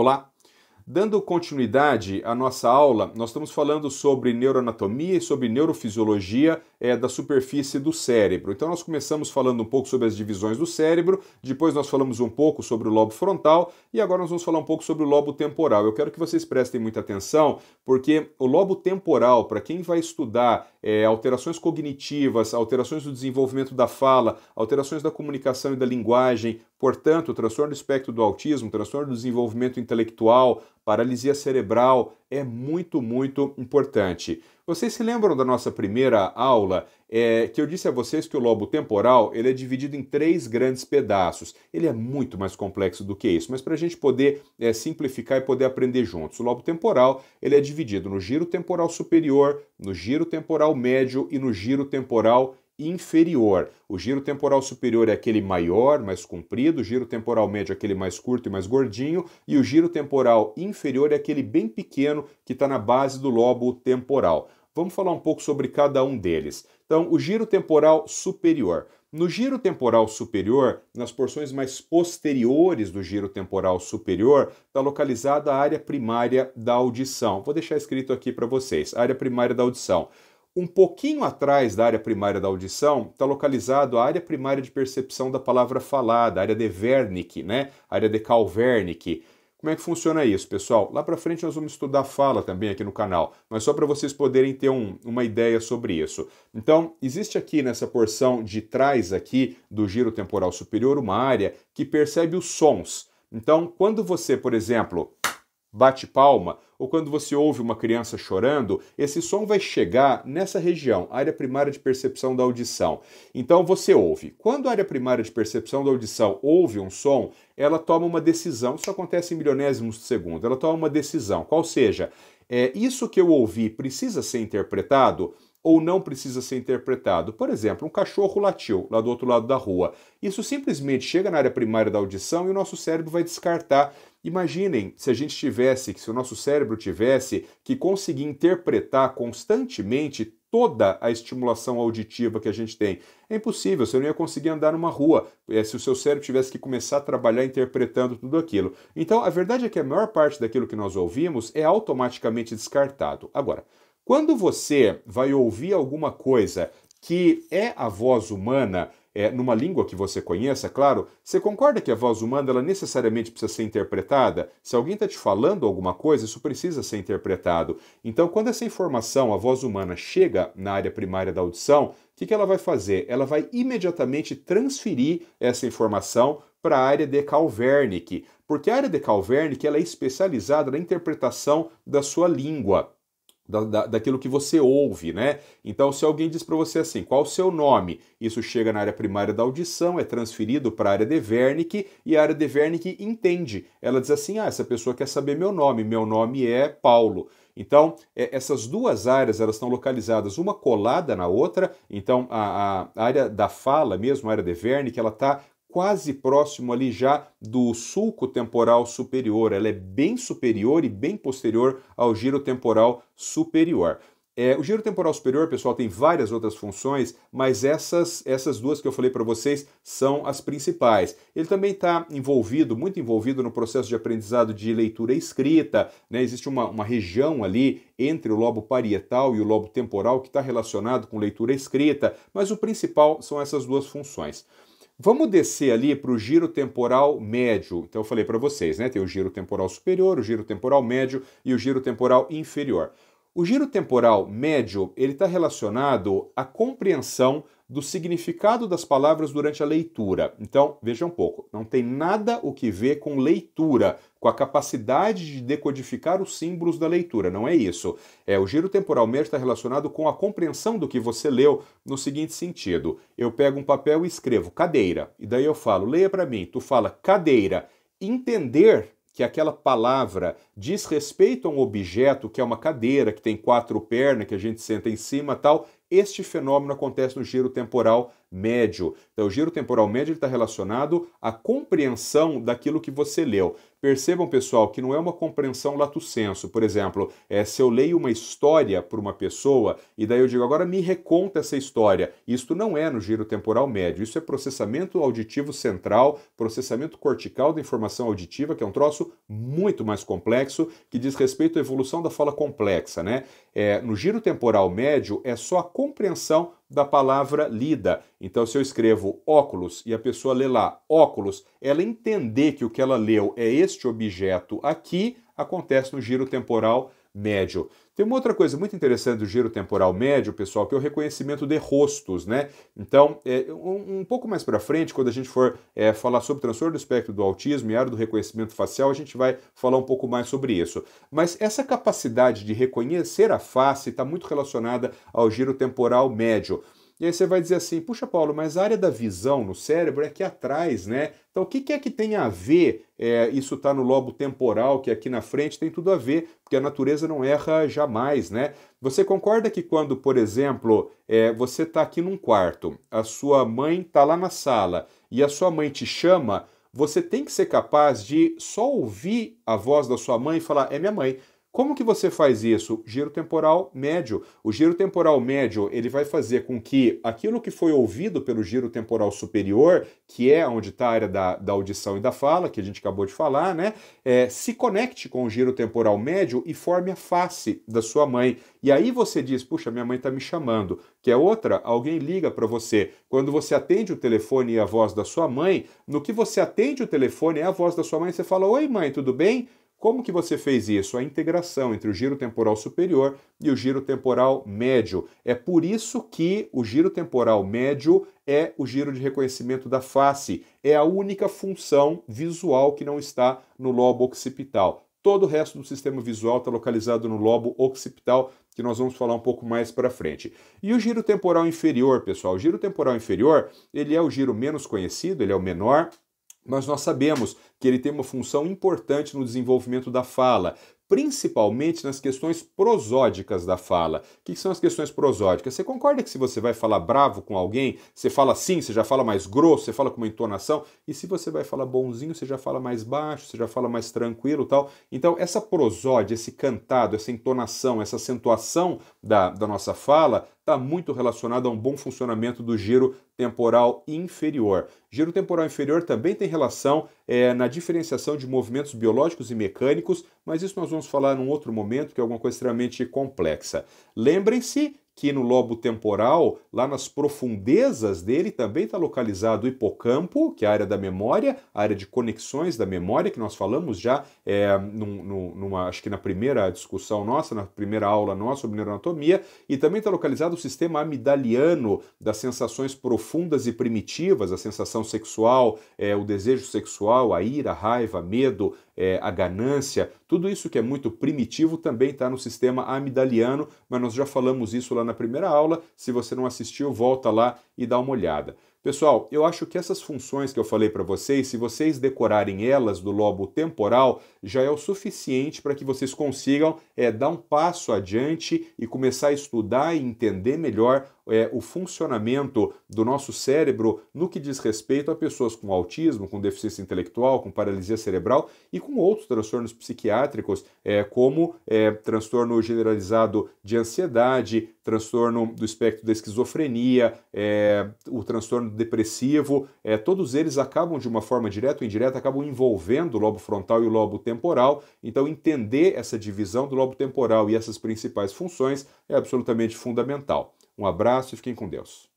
Olá! Dando continuidade à nossa aula, nós estamos falando sobre neuroanatomia e sobre neurofisiologia é, da superfície do cérebro. Então, nós começamos falando um pouco sobre as divisões do cérebro, depois, nós falamos um pouco sobre o lobo frontal e agora nós vamos falar um pouco sobre o lobo temporal. Eu quero que vocês prestem muita atenção, porque o lobo temporal, para quem vai estudar é, alterações cognitivas, alterações do desenvolvimento da fala, alterações da comunicação e da linguagem, Portanto, o transtorno do espectro do autismo, transtorno do desenvolvimento intelectual, paralisia cerebral é muito, muito importante. Vocês se lembram da nossa primeira aula é, que eu disse a vocês que o lobo temporal ele é dividido em três grandes pedaços. Ele é muito mais complexo do que isso, mas para a gente poder é, simplificar e poder aprender juntos, o lobo temporal ele é dividido no giro temporal superior, no giro temporal médio e no giro temporal inferior. O giro temporal superior é aquele maior, mais comprido, o giro temporal médio é aquele mais curto e mais gordinho, e o giro temporal inferior é aquele bem pequeno que está na base do lobo temporal. Vamos falar um pouco sobre cada um deles. Então, o giro temporal superior. No giro temporal superior, nas porções mais posteriores do giro temporal superior, está localizada a área primária da audição. Vou deixar escrito aqui para vocês: área primária da audição. Um pouquinho atrás da área primária da audição está localizado a área primária de percepção da palavra falada, a área de Wernicke, né? A área de Kalvernick. Como é que funciona isso, pessoal? Lá para frente nós vamos estudar fala também aqui no canal, mas só para vocês poderem ter um, uma ideia sobre isso. Então, existe aqui nessa porção de trás aqui do giro temporal superior uma área que percebe os sons. Então, quando você, por exemplo, bate palma ou quando você ouve uma criança chorando, esse som vai chegar nessa região, área primária de percepção da audição. Então você ouve. Quando a área primária de percepção da audição ouve um som, ela toma uma decisão. Isso acontece em milionésimos de segundo. Ela toma uma decisão, qual seja, é isso que eu ouvi precisa ser interpretado ou não precisa ser interpretado. Por exemplo, um cachorro latiu lá do outro lado da rua. Isso simplesmente chega na área primária da audição e o nosso cérebro vai descartar. Imaginem se a gente tivesse, se o nosso cérebro tivesse que conseguir interpretar constantemente toda a estimulação auditiva que a gente tem. É impossível, você não ia conseguir andar numa rua eh, se o seu cérebro tivesse que começar a trabalhar interpretando tudo aquilo. Então, a verdade é que a maior parte daquilo que nós ouvimos é automaticamente descartado. Agora, quando você vai ouvir alguma coisa que é a voz humana, é, numa língua que você conheça, é claro, você concorda que a voz humana ela necessariamente precisa ser interpretada? Se alguém está te falando alguma coisa, isso precisa ser interpretado. Então, quando essa informação, a voz humana, chega na área primária da audição, o que, que ela vai fazer? Ela vai imediatamente transferir essa informação para a área de Calvernick, porque a área de Calvernick ela é especializada na interpretação da sua língua da, da, daquilo que você ouve, né? Então, se alguém diz para você assim, qual o seu nome? Isso chega na área primária da audição, é transferido para a área de Wernicke e a área de Wernicke entende. Ela diz assim, ah, essa pessoa quer saber meu nome, meu nome é Paulo. Então, é, essas duas áreas elas estão localizadas uma colada na outra. Então, a, a área da fala mesmo, a área de Wernicke, ela está quase próximo ali já do sulco temporal superior. Ela é bem superior e bem posterior ao giro temporal superior. É, o giro temporal superior, pessoal, tem várias outras funções, mas essas, essas duas que eu falei para vocês são as principais. Ele também está envolvido, muito envolvido no processo de aprendizado de leitura escrita. Né? Existe uma, uma região ali entre o lobo parietal e o lobo temporal que está relacionado com leitura escrita, mas o principal são essas duas funções. Vamos descer ali para o giro temporal médio. Então eu falei para vocês, né? Tem o giro temporal superior, o giro temporal médio e o giro temporal inferior. O giro temporal médio ele está relacionado à compreensão do significado das palavras durante a leitura. Então, veja um pouco, não tem nada o que ver com leitura, com a capacidade de decodificar os símbolos da leitura, não é isso. É, o giro temporal mesmo está relacionado com a compreensão do que você leu no seguinte sentido. Eu pego um papel e escrevo cadeira, e daí eu falo, leia para mim, tu fala cadeira, entender que aquela palavra diz respeito a um objeto que é uma cadeira, que tem quatro pernas, que a gente senta em cima tal, este fenômeno acontece no giro temporal médio. Então, o giro temporal médio está relacionado à compreensão daquilo que você leu. Percebam, pessoal, que não é uma compreensão lato senso. Por exemplo, é, se eu leio uma história para uma pessoa e daí eu digo, agora me reconta essa história. Isto não é no giro temporal médio. Isso é processamento auditivo central, processamento cortical da informação auditiva, que é um troço muito mais complexo, que diz respeito à evolução da fala complexa. Né? É, no giro temporal médio é só a compreensão da palavra lida. Então, se eu escrevo óculos e a pessoa lê lá óculos, ela entender que o que ela leu é este objeto aqui, acontece no giro temporal médio. Tem uma outra coisa muito interessante do giro temporal médio, pessoal, que é o reconhecimento de rostos, né? Então, é, um, um, pouco mais para frente, quando a gente for é, falar sobre transtorno do espectro do autismo e área do reconhecimento facial, a gente vai falar um pouco mais sobre isso. Mas essa capacidade de reconhecer a face está muito relacionada ao giro temporal médio. E aí você vai dizer assim, puxa Paulo, mas a área da visão no cérebro é aqui atrás, né? Então o que, é que tem a ver? É, isso está no lobo temporal, que é aqui na frente, tem tudo a ver, porque a natureza não erra jamais, né? Você concorda que quando, por exemplo, é, você está aqui num quarto, a sua mãe está lá na sala e a sua mãe te chama, você tem que ser capaz de só ouvir a voz da sua mãe e falar, é minha mãe. Como que você faz isso? Giro temporal médio. O giro temporal médio ele vai fazer com que aquilo que foi ouvido pelo giro temporal superior, que é onde está a área da, da audição e da fala, que a gente acabou de falar, né? É, se conecte com o giro temporal médio e forme a face da sua mãe. E aí você diz, puxa, minha mãe está me chamando. Que é outra, alguém liga para você. Quando você atende o telefone e a voz da sua mãe, no que você atende o telefone é a voz da sua mãe, você fala, oi mãe, tudo bem? Como que você fez isso? A integração entre o giro temporal superior e o giro temporal médio. É por isso que o giro temporal médio é o giro de reconhecimento da face. É a única função visual que não está no lobo occipital. Todo o resto do sistema visual está localizado no lobo occipital, que nós vamos falar um pouco mais para frente. E o giro temporal inferior, pessoal? O giro temporal inferior, ele é o giro menos conhecido, ele é o menor, mas nós sabemos que ele tem uma função importante no desenvolvimento da fala, principalmente nas questões prosódicas da fala. O que são as questões prosódicas? Você concorda que se você vai falar bravo com alguém, você fala assim, você já fala mais grosso, você fala com uma entonação, e se você vai falar bonzinho, você já fala mais baixo, você já fala mais tranquilo tal. Então, essa prosódia, esse cantado, essa entonação, essa acentuação da, da nossa fala está muito relacionada a um bom funcionamento do giro temporal inferior. Giro temporal inferior também tem relação é, na diferenciação de movimentos biológicos e mecânicos, mas isso nós vamos vamos falar num outro momento, que é alguma coisa extremamente complexa. Lembrem-se que no lobo temporal, lá nas profundezas dele, também está localizado o hipocampo, que é a área da memória, a área de conexões da memória, que nós falamos já, é, num, numa, acho que na primeira discussão nossa, na primeira aula nossa sobre neuroanatomia, e também está localizado o sistema amidaliano das sensações profundas e primitivas, a sensação sexual, é, o desejo sexual, a ira, a raiva, medo, é, a ganância, tudo isso que é muito primitivo também está no sistema amidaliano, mas nós já falamos isso lá na primeira aula. Se você não assistiu, volta lá e dá uma olhada. Pessoal, eu acho que essas funções que eu falei para vocês, se vocês decorarem elas do lobo temporal, já é o suficiente para que vocês consigam é, dar um passo adiante e começar a estudar e entender melhor é, o funcionamento do nosso cérebro no que diz respeito a pessoas com autismo, com deficiência intelectual, com paralisia cerebral e com outros transtornos psiquiátricos, é, como é, transtorno generalizado de ansiedade, transtorno do espectro da esquizofrenia, é, o transtorno transtorno depressivo, é, todos eles acabam, de uma forma direta ou indireta, acabam envolvendo o lobo frontal e o lobo temporal. Então, entender essa divisão do lobo temporal e essas principais funções é absolutamente fundamental. Um abraço e fiquem com Deus.